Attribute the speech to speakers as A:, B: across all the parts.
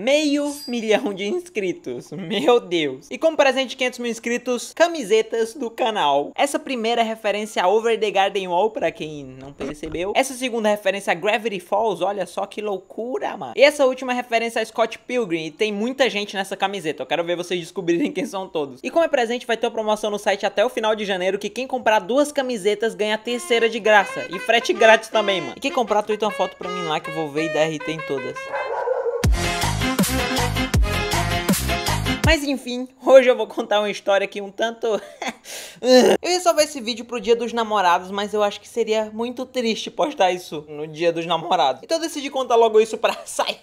A: Meio milhão de inscritos, meu Deus. E como presente de 500 mil inscritos, camisetas do canal. Essa primeira é referência a Over the Garden Wall, pra quem não percebeu. Essa segunda é referência a Gravity Falls, olha só que loucura, mano. E essa última é referência a Scott Pilgrim, e tem muita gente nessa camiseta. Eu quero ver vocês descobrirem quem são todos. E como é presente, vai ter uma promoção no site até o final de janeiro, que quem comprar duas camisetas ganha a terceira de graça. E frete grátis também, mano. E quem comprar, tuita uma foto pra mim lá que eu vou ver e dar RT em todas. Mas enfim, hoje eu vou contar uma história que um tanto... eu ia salvar esse vídeo pro dia dos namorados, mas eu acho que seria muito triste postar isso no dia dos namorados. Então eu decidi contar logo isso pra... Sai!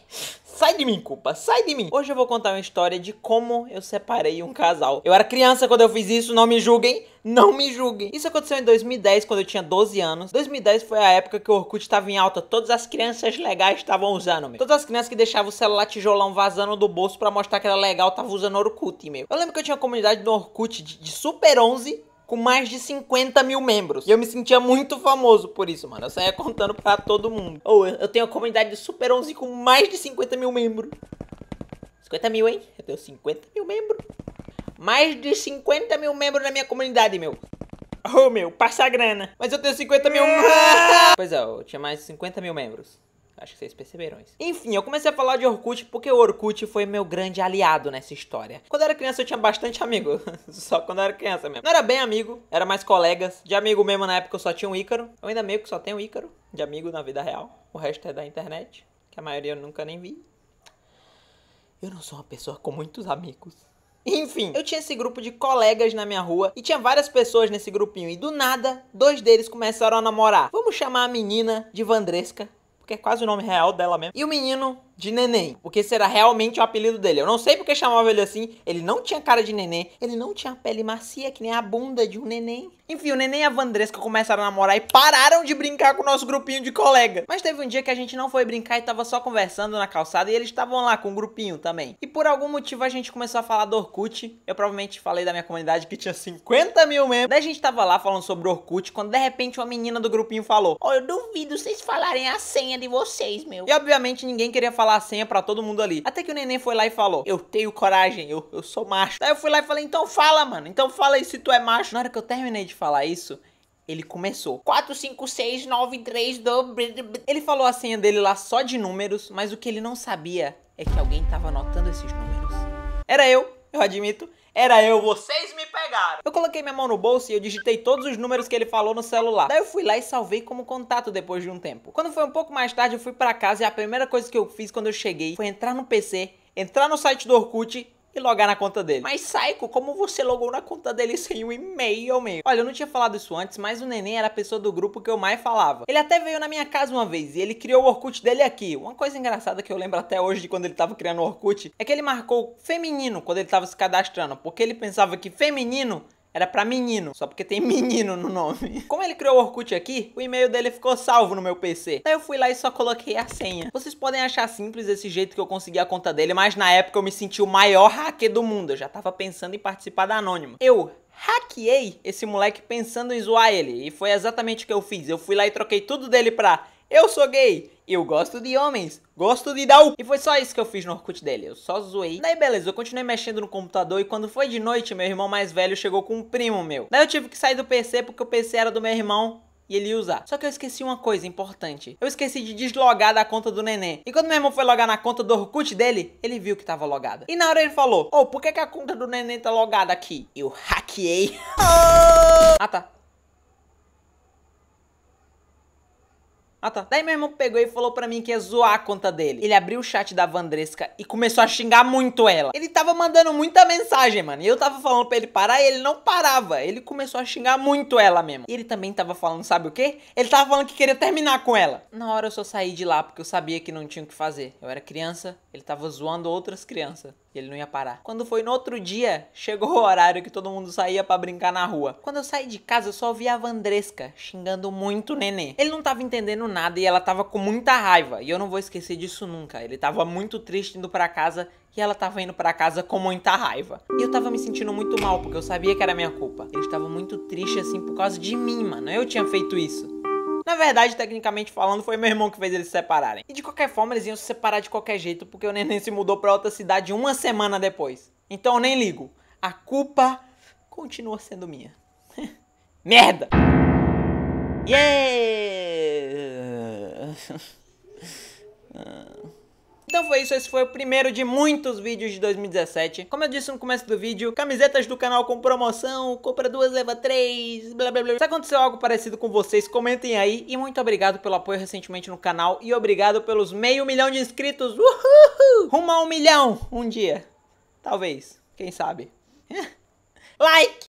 A: Sai de mim, culpa, sai de mim. Hoje eu vou contar uma história de como eu separei um casal. Eu era criança quando eu fiz isso, não me julguem, não me julguem. Isso aconteceu em 2010, quando eu tinha 12 anos. 2010 foi a época que o Orkut estava em alta, todas as crianças legais estavam usando, meu. Todas as crianças que deixavam o celular tijolão vazando do bolso para mostrar que era legal, estavam usando Orkut, meu. Eu lembro que eu tinha uma comunidade no Orkut de, de Super 11 com mais de 50 mil membros. E eu me sentia muito famoso por isso, mano. Eu saía contando pra todo mundo. Ou oh, eu tenho a comunidade de Super 11 com mais de 50 mil membros. 50 mil, hein? Eu tenho 50 mil membros. Mais de 50 mil membros na minha comunidade, meu. Oh, meu, passa a grana. Mas eu tenho 50 mil. pois é, eu tinha mais de 50 mil membros. Acho que vocês perceberam isso. Enfim, eu comecei a falar de Orkut porque o Orkut foi meu grande aliado nessa história. Quando eu era criança eu tinha bastante amigo. só quando eu era criança mesmo. Não era bem amigo, era mais colegas. De amigo mesmo na época eu só tinha um Ícaro. Eu ainda meio que só tenho um Ícaro de amigo na vida real. O resto é da internet, que a maioria eu nunca nem vi. Eu não sou uma pessoa com muitos amigos. Enfim, eu tinha esse grupo de colegas na minha rua e tinha várias pessoas nesse grupinho. E do nada, dois deles começaram a namorar. Vamos chamar a menina de Vandresca porque é quase o nome real dela mesmo. E o menino de neném, porque esse era realmente o apelido dele. Eu não sei porque chamava ele assim, ele não tinha cara de neném, ele não tinha pele macia que nem a bunda de um neném. Enfim, o neném e a Vandresca começaram a namorar e pararam de brincar com o nosso grupinho de colega. Mas teve um dia que a gente não foi brincar e tava só conversando na calçada e eles estavam lá com um grupinho também. E por algum motivo a gente começou a falar do Orkut. Eu provavelmente falei da minha comunidade que tinha 50 mil membros. Daí a gente tava lá falando sobre Orkut quando de repente uma menina do grupinho falou: Ó, oh, eu duvido vocês falarem a senha de vocês, meu. E obviamente ninguém queria falar falar a senha pra todo mundo ali. Até que o neném foi lá e falou: Eu tenho coragem, eu, eu sou macho. Daí eu fui lá e falei: Então fala, mano, então fala aí se tu é macho. Na hora que eu terminei de falar isso, ele começou. 4, 5, 6, 9, 3, 2... Ele falou a senha dele lá só de números, mas o que ele não sabia é que alguém estava anotando esses números. Era eu, eu admito. Era eu, vocês me pegaram. Eu coloquei minha mão no bolso e eu digitei todos os números que ele falou no celular. Daí eu fui lá e salvei como contato depois de um tempo. Quando foi um pouco mais tarde, eu fui para casa e a primeira coisa que eu fiz quando eu cheguei foi entrar no PC, entrar no site do Orkut e logar na conta dele. Mas, Saiko, como você logou na conta dele sem um e-mail, meu? Olha, eu não tinha falado isso antes, mas o Neném era a pessoa do grupo que eu mais falava. Ele até veio na minha casa uma vez e ele criou o Orkut dele aqui. Uma coisa engraçada que eu lembro até hoje de quando ele tava criando o Orkut é que ele marcou feminino quando ele tava se cadastrando, porque ele pensava que feminino era para menino, só porque tem menino no nome. Como ele criou o Orkut aqui, o e-mail dele ficou salvo no meu PC. Daí eu fui lá e só coloquei a senha. Vocês podem achar simples esse jeito que eu consegui a conta dele, mas na época eu me senti o maior hacker do mundo. Eu já tava pensando em participar da Anônima. Eu hackeei esse moleque pensando em zoar ele. E foi exatamente o que eu fiz. Eu fui lá e troquei tudo dele pra eu sou gay, eu gosto de homens, gosto de dar o... E foi só isso que eu fiz no Orkut dele, eu só zoei. Daí beleza, eu continuei mexendo no computador e quando foi de noite, meu irmão mais velho chegou com um primo meu. Daí eu tive que sair do PC porque o PC era do meu irmão e ele ia usar. Só que eu esqueci uma coisa importante. Eu esqueci de deslogar da conta do neném. E quando meu irmão foi logar na conta do Orkut dele, ele viu que tava logada. E na hora ele falou, ô, oh, por que, que a conta do neném tá logada aqui? Eu hackeei. ah tá, Ah tá. Daí meu irmão pegou e falou pra mim que ia zoar a conta dele. Ele abriu o chat da Vandresca e começou a xingar muito ela. Ele tava mandando muita mensagem, mano. E eu tava falando pra ele parar e ele não parava. Ele começou a xingar muito ela mesmo. E ele também tava falando, sabe o quê? Ele tava falando que queria terminar com ela. Na hora eu só saí de lá porque eu sabia que não tinha o que fazer. Eu era criança, ele tava zoando outras crianças e ele não ia parar. Quando foi no outro dia, chegou o horário que todo mundo saía para brincar na rua. Quando eu saí de casa, eu só ouvia a Vandresca xingando muito o nenê. Ele não tava entendendo nada e ela tava com muita raiva, e eu não vou esquecer disso nunca. Ele tava muito triste indo para casa e ela tava indo para casa com muita raiva. E eu tava me sentindo muito mal porque eu sabia que era minha culpa. Ele estava muito triste assim por causa de mim, mano. Eu tinha feito isso. Na verdade, tecnicamente falando, foi meu irmão que fez eles se separarem. E de qualquer forma, eles iam se separar de qualquer jeito, porque o neném se mudou para outra cidade uma semana depois. Então eu nem ligo. A culpa continua sendo minha. Merda! Yeah! Ah. Então foi isso, esse foi o primeiro de muitos vídeos de 2017. Como eu disse no começo do vídeo, camisetas do canal com promoção, compra duas, leva três, blá blá blá. Se aconteceu algo parecido com vocês, comentem aí. E muito obrigado pelo apoio recentemente no canal e obrigado pelos meio milhão de inscritos. Uhul! Rumo a um milhão um dia. Talvez, quem sabe. like!